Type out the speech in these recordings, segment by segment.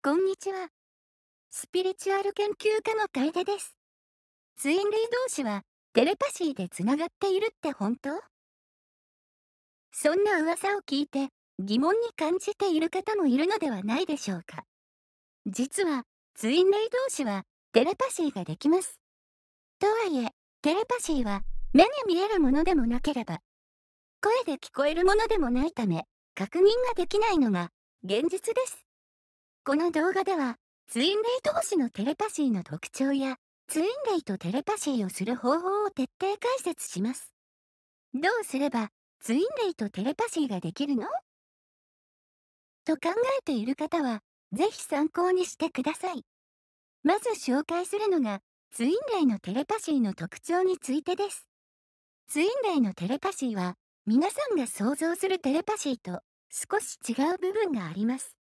こんにちは。スピリチュアル研究家の楓です。ツインレイ同士はテレパシーでつながっているって本当そんな噂を聞いて疑問に感じている方もいるのではないでしょうか。実はツインレイ同士はテレパシーができます。とはいえ、テレパシーは目に見えるものでもなければ、声で聞こえるものでもないため、確認ができないのが現実です。この動画では、ツインレイ同士のテレパシーの特徴や、ツインレイとテレパシーをする方法を徹底解説します。どうすれば、ツインレイとテレパシーができるのと考えている方は、ぜひ参考にしてください。まず紹介するのが、ツインレイのテレパシーの特徴についてです。ツインレイのテレパシーは、皆さんが想像するテレパシーと少し違う部分があります。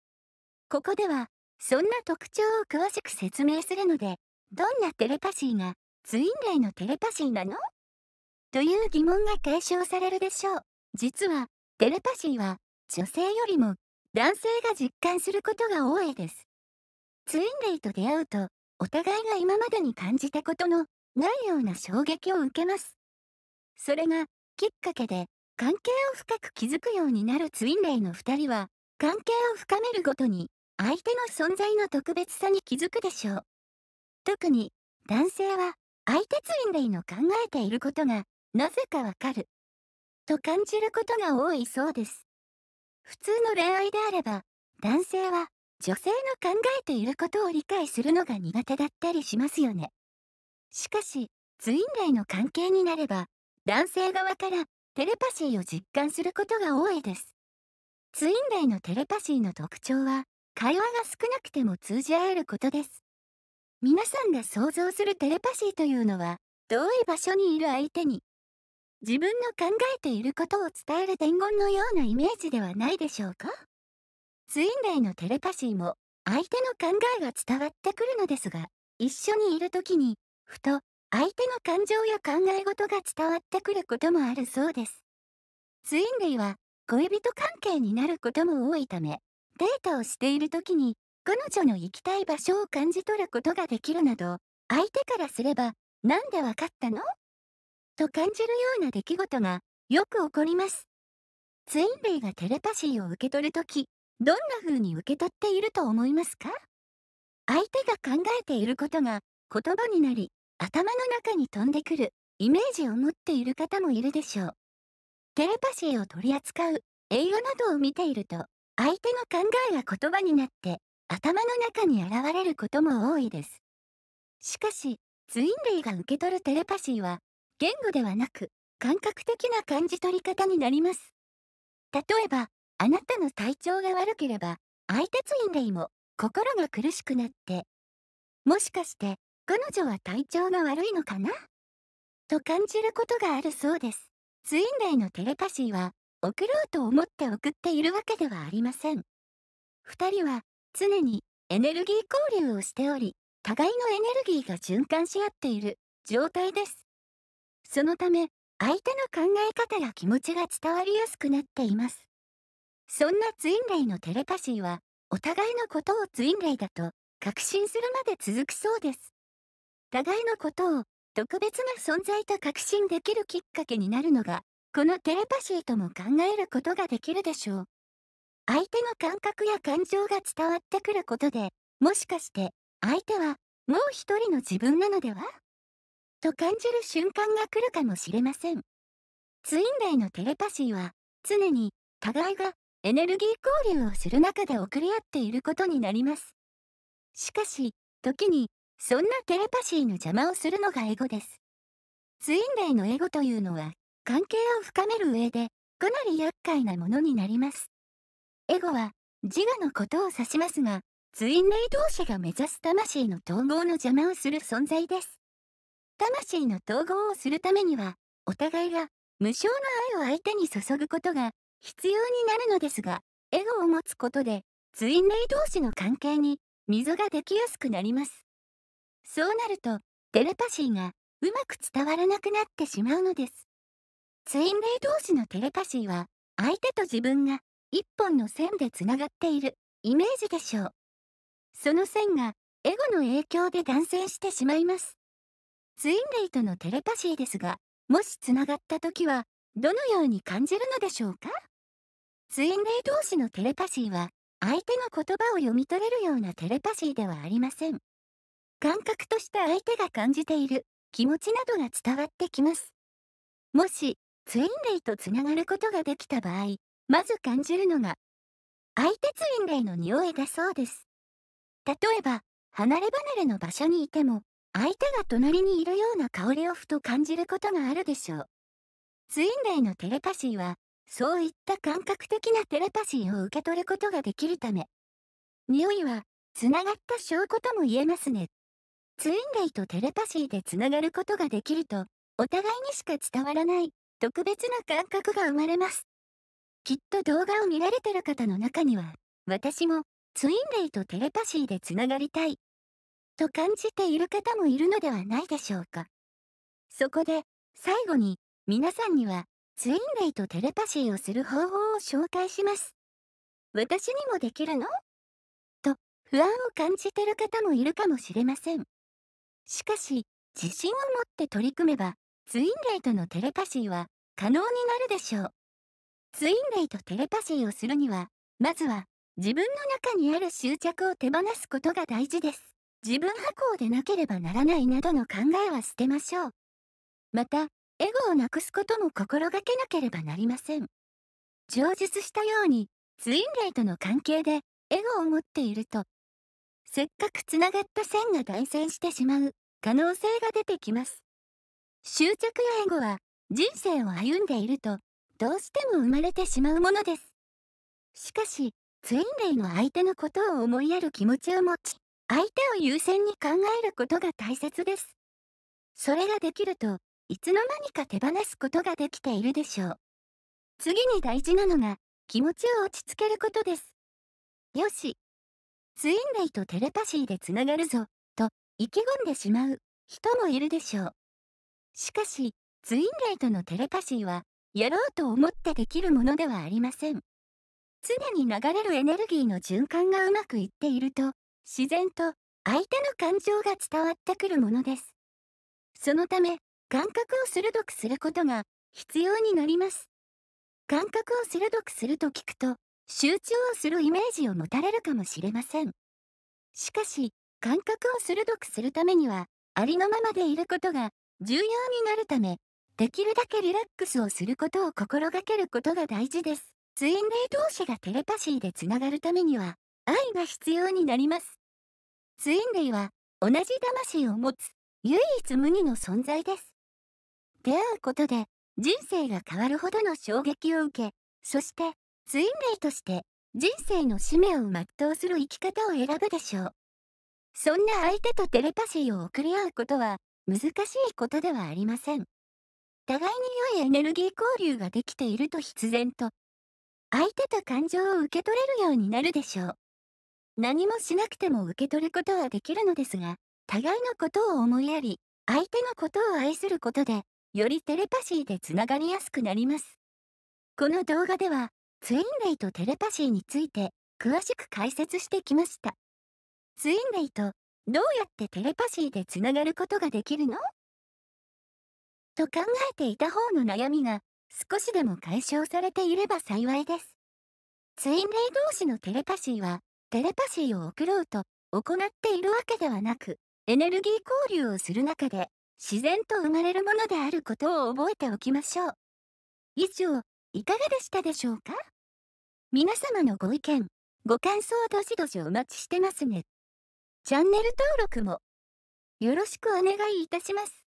ここではそんな特徴を詳しく説明するのでどんなテレパシーがツインレイのテレパシーなのという疑問が解消されるでしょう実はテレパシーは女性よりも男性が実感することが多いですツインレイと出会うとお互いが今までに感じたことのないような衝撃を受けますそれがきっかけで関係を深く築くようになるツインレイの2人は関係を深めるごとに相手の存在の特別さに気づくでしょう。特に男性は相手ツインレイの考えていることがなぜかわかると感じることが多いそうです。普通の恋愛であれば男性は女性の考えていることを理解するのが苦手だったりしますよね。しかしツインレイの関係になれば男性側からテレパシーを実感することが多いです。ツインレイのテレパシーの特徴は会話が少なくても通じ合えることです。皆さんが想像するテレパシーというのは、遠い場所にいる相手に、自分の考えていることを伝える伝言のようなイメージではないでしょうかツインレイのテレパシーも、相手の考えが伝わってくるのですが、一緒にいる時に、ふと、相手の感情や考え事が伝わってくることもあるそうです。ツインレイは、恋人関係になることも多いため、デートをしている時に彼女の行きたい場所を感じ取ることができるなど相手からすれば「何でわかったの?」と感じるような出来事がよく起こります。ツインレイがテレパシーを受け取る時どんな風に受け取っていると思いますか相手が考えていることが言葉になり、頭の中に飛んでくるイメージを持っている方もいるでしょう。テレパシーを取り扱う映画などを見ていると、相手の考えが言葉になって頭の中に現れることも多いです。しかし、ツインレイが受け取るテレパシーは、言語ではなく、感覚的な感じ取り方になります。例えば、あなたの体調が悪ければ、相手ツインレイも心が苦しくなって、もしかして彼女は体調が悪いのかなと感じることがあるそうです。ツインレイのテレパシーは、送ろうと思って送っているわけではありません。2人は常にエネルギー交流をしており、互いのエネルギーが循環し合っている状態です。そのため、相手の考え方や気持ちが伝わりやすくなっています。そんなツインレイのテレパシーは、お互いのことをツインレイだと確信するまで続くそうです。互いのことを特別な存在と確信できるきっかけになるのがこのテレパシーとも考えることができるでしょう。相手の感覚や感情が伝わってくることで、もしかして相手はもう一人の自分なのではと感じる瞬間が来るかもしれません。ツインレイのテレパシーは常に互いがエネルギー交流をする中で送り合っていることになります。しかし、時にそんなテレパシーの邪魔をするのがエゴです。ツインレイのエゴというのは関係を深める上で、かなり厄介なものになります。エゴは、自我のことを指しますが、ツインレイ同士が目指す魂の統合の邪魔をする存在です。魂の統合をするためには、お互いが無償の愛を相手に注ぐことが必要になるのですが、エゴを持つことで、ツインレイ同士の関係に溝ができやすくなります。そうなると、テレパシーがうまく伝わらなくなってしまうのです。ツインレイ同士のテレパシーは、相手と自分が一本の線でつながっているイメージでしょう。その線がエゴの影響で断線してしまいます。ツインレイとのテレパシーですが、もしつながった時は、どのように感じるのでしょうかツインレイ同士のテレパシーは、相手の言葉を読み取れるようなテレパシーではありません。感覚として相手が感じている気持ちなどが伝わってきます。もし、ツインレイとつながることができた場合、まず感じるのが、相手ツインレイの匂いだそうです。例えば、離れ離れの場所にいても、相手が隣にいるような香りをふと感じることがあるでしょう。ツインレイのテレパシーは、そういった感覚的なテレパシーを受け取ることができるため、匂いは、つながった証拠とも言えますね。ツインレイとテレパシーでつながることができると、お互いにしか伝わらない特別な感覚が生まれます。きっと動画を見られてる方の中には、私もツインレイとテレパシーでつながりたい、と感じている方もいるのではないでしょうか。そこで、最後に、皆さんには、ツインレイとテレパシーをする方法を紹介します。私にもできるのと、不安を感じてる方もいるかもしれません。しかし、自信を持って取り組めば、ツインレイとのテレパシーは可能になるでしょう。ツインレイとテレパシーをするには、まずは自分の中にある執着を手放すことが大事です。自分破壊でなければならないなどの考えは捨てましょう。また、エゴをなくすことも心がけなければなりません。上述したように、ツインレイとの関係でエゴを持っていると、せっかくつながった線が断線してしまう可能性が出てきます。執着やエゴは人生を歩んでいるとどうしても生まれてしまうものですしかしツインレイの相手のことを思いやる気持ちを持ち相手を優先に考えることが大切ですそれができるといつの間にか手放すことができているでしょう次に大事なのが気持ちを落ち着けることですよしツインレイとテレパシーでつながるぞと意気込んでしまう人もいるでしょうしかし、ツインレイとのテレパシーは、やろうと思ってできるものではありません。常に流れるエネルギーの循環がうまくいっていると、自然と相手の感情が伝わってくるものです。そのため、感覚を鋭くすることが必要になります。感覚を鋭くすると聞くと、集中をするイメージを持たれるかもしれません。しかし、感覚を鋭くするためには、ありのままでいることが重要になるため、できるだけリラックスをすることを心がけることが大事です。ツインレイ同士がテレパシーでつながるためには、愛が必要になります。ツインレイは、同じ魂を持つ、唯一無二の存在です。出会うことで、人生が変わるほどの衝撃を受け、そして、ツインレイとして人生の使命を全うする生き方を選ぶでしょう。そんな相手とテレパシーを送り合うことは、難しいことではありません。互いに良いエネルギー交流ができていると必然と、相手と感情を受け取れるようになるでしょう。何もしなくても受け取ることはできるのですが、互いのことを思いやり、相手のことを愛することで、よりテレパシーでつながりやすくなります。この動画では、ツインレイとテレパシーについて詳しく解説してきました。ツインレイとどうやってテレパシーでつながることができるのと考えていた方の悩みが少しでも解消されていれば幸いです。ツインレイ同士のテレパシーは、テレパシーを送ろうと行っているわけではなく、エネルギー交流をする中で、自然と生まれるものであることを覚えておきましょう。以上、いかがでしたでしょうか皆様のご意見、ご感想どしどしお待ちしてますね。チャンネル登録もよろしくお願いいたします。